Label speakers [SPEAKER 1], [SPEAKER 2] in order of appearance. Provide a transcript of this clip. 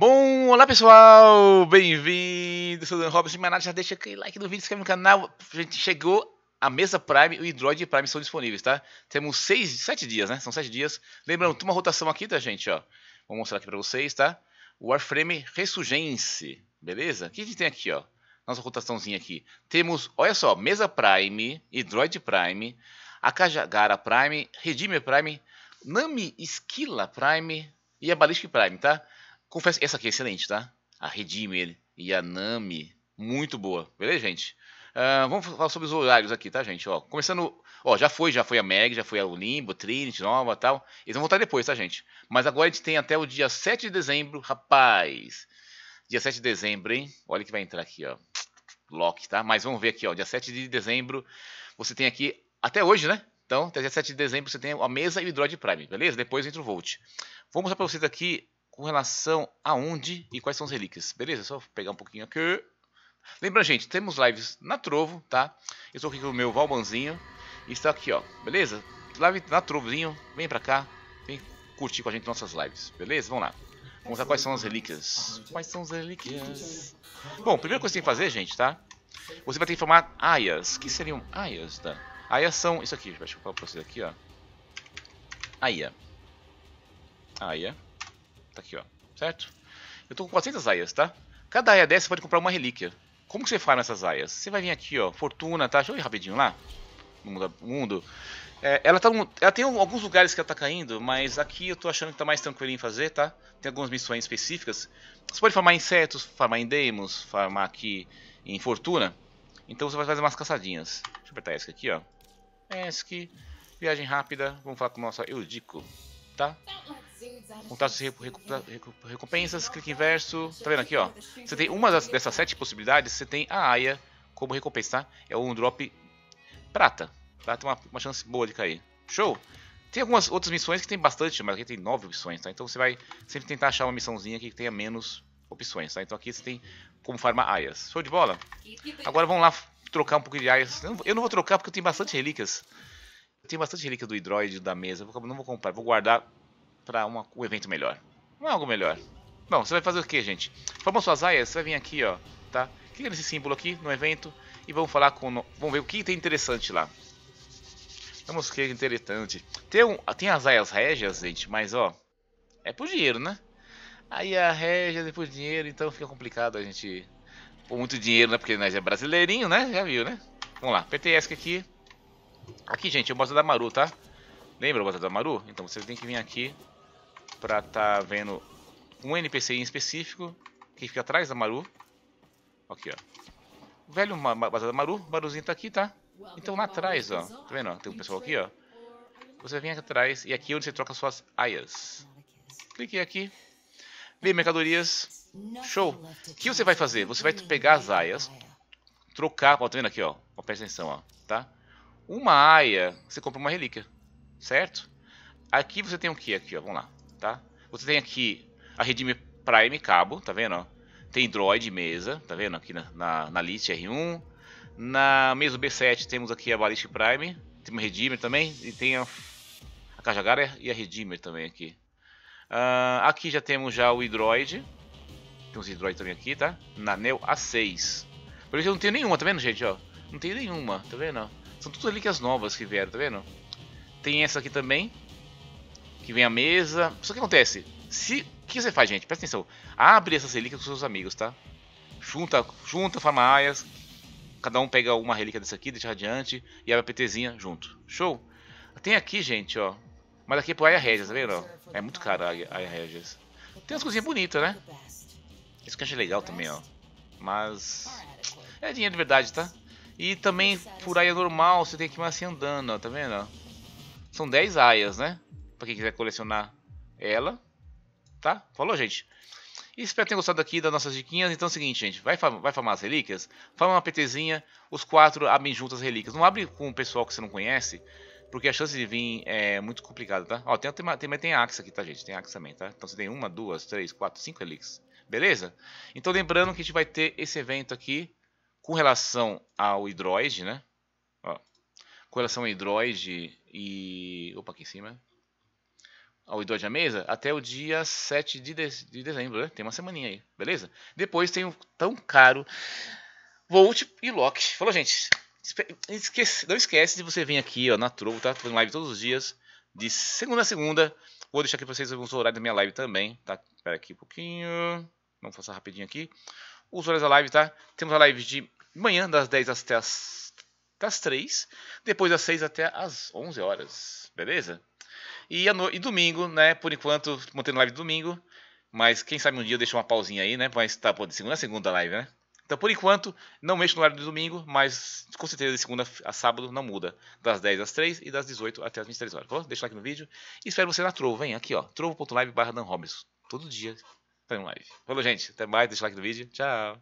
[SPEAKER 1] Bom, olá pessoal, bem-vindo, sou o Dan Robson, mas já deixa aquele like no vídeo, se inscreve no canal, gente, chegou a mesa Prime e o Android Prime são disponíveis, tá? Temos seis, sete dias, né? São sete dias. Lembrando, tem uma rotação aqui, tá, gente, ó. Vou mostrar aqui pra vocês, tá? Warframe Resurgence, beleza? O que a gente tem aqui, ó? Nossa rotaçãozinha aqui. Temos, olha só, mesa Prime, Android Prime, Akajagara Prime, Redimer Prime, Nami Esquila Prime e a Ballistic Prime, tá? Confesso, essa aqui é excelente, tá? A Redimer ele e a Nami, muito boa, beleza, gente? Uh, vamos falar sobre os horários aqui, tá, gente? Ó, começando. Ó, já foi, já foi a Meg, já foi a Olimbo, Trinity, Nova tal. Eles vão voltar depois, tá, gente? Mas agora a gente tem até o dia 7 de dezembro, rapaz. Dia 7 de dezembro, hein? Olha que vai entrar aqui, ó. Lock, tá? Mas vamos ver aqui, ó. Dia 7 de dezembro, você tem aqui. Até hoje, né? Então, até dia 7 de dezembro você tem a mesa e o Droid Prime, beleza? Depois entra o Volt. Vou mostrar pra vocês aqui com relação a onde e quais são as relíquias. Beleza? Só pegar um pouquinho aqui. Lembra, gente, temos lives na Trovo, tá? Eu sou aqui com o meu Valbanzinho. E está aqui, ó. Beleza? Live na Trovozinho. Vem pra cá. Vem curtir com a gente nossas lives. Beleza? Vamos lá. Vamos ver quais são as relíquias. Quais são as relíquias? Bom, primeira coisa que você tem que fazer, gente, tá? Você vai ter que formar aias. que seriam aias, tá? Aias são... Isso aqui, deixa eu falar pra vocês aqui, ó. Aia. Aia. Tá aqui, ó. Certo? Eu tô com 400 aias, tá? Cada aia dessa você pode comprar uma relíquia. Como que você farma essas aias? Você vai vir aqui, ó. Fortuna, tá? Deixa eu ir rapidinho lá. No mundo. mundo. É, ela, tá, ela tem alguns lugares que ela tá caindo, mas aqui eu tô achando que tá mais tranquilo em fazer, tá? Tem algumas missões específicas Você pode farmar insetos, farmar em demos, farmar aqui em fortuna. Então você vai fazer umas caçadinhas. Deixa eu apertar ESC aqui, ó. ESC, viagem rápida. Vamos falar com o nosso Eudico, tá? contatos de recompensas, clique inverso. Tá vendo aqui, ó? Você tem uma dessas sete possibilidades, você tem a Aya como recompensa, tá? É um drop prata. Prata é uma, uma chance boa de cair. Show! Tem algumas outras missões que tem bastante, mas aqui tem nove opções, tá? Então você vai sempre tentar achar uma missãozinha que tenha menos opções, tá? Então aqui você tem como farmar aias. Show de bola? Agora vamos lá trocar um pouco de aias. Eu não vou trocar porque eu tenho bastante relíquias. Eu tenho bastante relíquias do hidroide da mesa. não vou comprar, vou guardar para um evento melhor. Não é algo melhor. Bom, você vai fazer o que, gente? Vamos suas aias, você vai vir aqui, ó, tá? Clica nesse símbolo aqui, no evento, e vamos falar com... Vamos ver o que tem interessante lá. Vamos ver o que é interessante. Tem, um, tem as aias régias, gente, mas, ó, é por dinheiro, né? Aí a régia é por dinheiro, então fica complicado a gente... Por muito dinheiro, né? Porque nós é brasileirinho, né? Já viu, né? Vamos lá, PTS aqui. Aqui, gente, eu mostro da Maru, tá? Lembra o botão da Maru? Então você tem que vir aqui pra estar tá vendo um NPC em específico que fica atrás da Maru. Aqui, ó. Velho baseado da Maru, Maruzinho tá aqui, tá? Então lá atrás, ó. Tá vendo? Tem um pessoal aqui, ó. Você vem aqui atrás e aqui é onde você troca suas aias. Clique aqui. Vê mercadorias. Show. O que você vai fazer? Você vai pegar as aias, trocar, ó, tá vendo aqui, ó. ó presta atenção, ó, tá? Uma aia, você compra uma relíquia, certo? Aqui você tem o que aqui, ó, vamos lá tá? Você tem aqui a Redmi Prime cabo, tá vendo? Tem Droid mesa, tá vendo? Aqui na, na, na List R1. Na mesa B7 temos aqui a Ballistic Prime, tem uma Redeemer também e tem a, a Kajagara e a Redeemer também aqui. Uh, aqui já temos já o Hydroid. tem uns Hidroid também aqui, tá? Na Neo A6. Por isso eu não tenho nenhuma, tá vendo gente, ó? Não tem nenhuma, tá vendo? São tudo as novas que vieram, tá vendo? Tem essa aqui também, que vem a mesa. Só que acontece, se. O que você faz, gente? Presta atenção. Abre essas relíquias com seus amigos, tá? Junta, junta, forma aias. Cada um pega uma relíquia dessa aqui, deixa adiante e abre a PTzinha junto. Show? Tem aqui, gente, ó. Mas aqui é pro Aia Regias, tá vendo? É muito caro a Aia Regias. Tem umas coisinhas bonitas, né? Isso que eu achei legal também, ó. Mas. É dinheiro de verdade, tá? E também por aia normal você tem que ir mais assim andando, ó, tá vendo? São 10 aias, né? pra quem quiser colecionar ela, tá? Falou, gente? E espero que tenham gostado aqui das nossas diquinhas. Então é o seguinte, gente, vai, vai farmar as relíquias? Farma uma PTzinha, os quatro abrem juntas as relíquias. Não abre com o pessoal que você não conhece, porque a chance de vir é muito complicada, tá? Ó, tem, tem, tem, tem Axe aqui, tá, gente? Tem Axe também, tá? Então você tem uma, duas, três, quatro, cinco relíquias. Beleza? Então lembrando que a gente vai ter esse evento aqui com relação ao Hidroid, né? Ó, com relação ao Hidroid e... Opa, aqui em cima ao Idode à Mesa até o dia 7 de, de, de dezembro, né? Tem uma semaninha aí, beleza? Depois tem o tão caro Volt e Loki. Falou, gente. Esquece, não esquece de você vir aqui ó, na Trovo, tá? Tô fazendo live todos os dias, de segunda a segunda. Vou deixar aqui pra vocês os horários da minha live também, tá? Espera aqui um pouquinho. Vamos passar rapidinho aqui. Os horários da live, tá? Temos a live de manhã, das 10 até as das 3. Depois das 6 até as 11 horas, beleza? E, no... e domingo, né? Por enquanto, mantendo live domingo. Mas quem sabe um dia eu deixo uma pausinha aí, né? Mas tá, pô, de segunda a segunda live, né? Então, por enquanto, não mexo no horário de domingo, mas com certeza de segunda a sábado não muda. Das 10 às 3 e das 18 até as 23 horas. Vou tá deixar aqui no vídeo e espero você na Trovo, hein? Aqui, ó, trovo.live barra Dan Robinson. Todo dia em live. Falou, gente. Até mais. Deixa o like no vídeo. Tchau.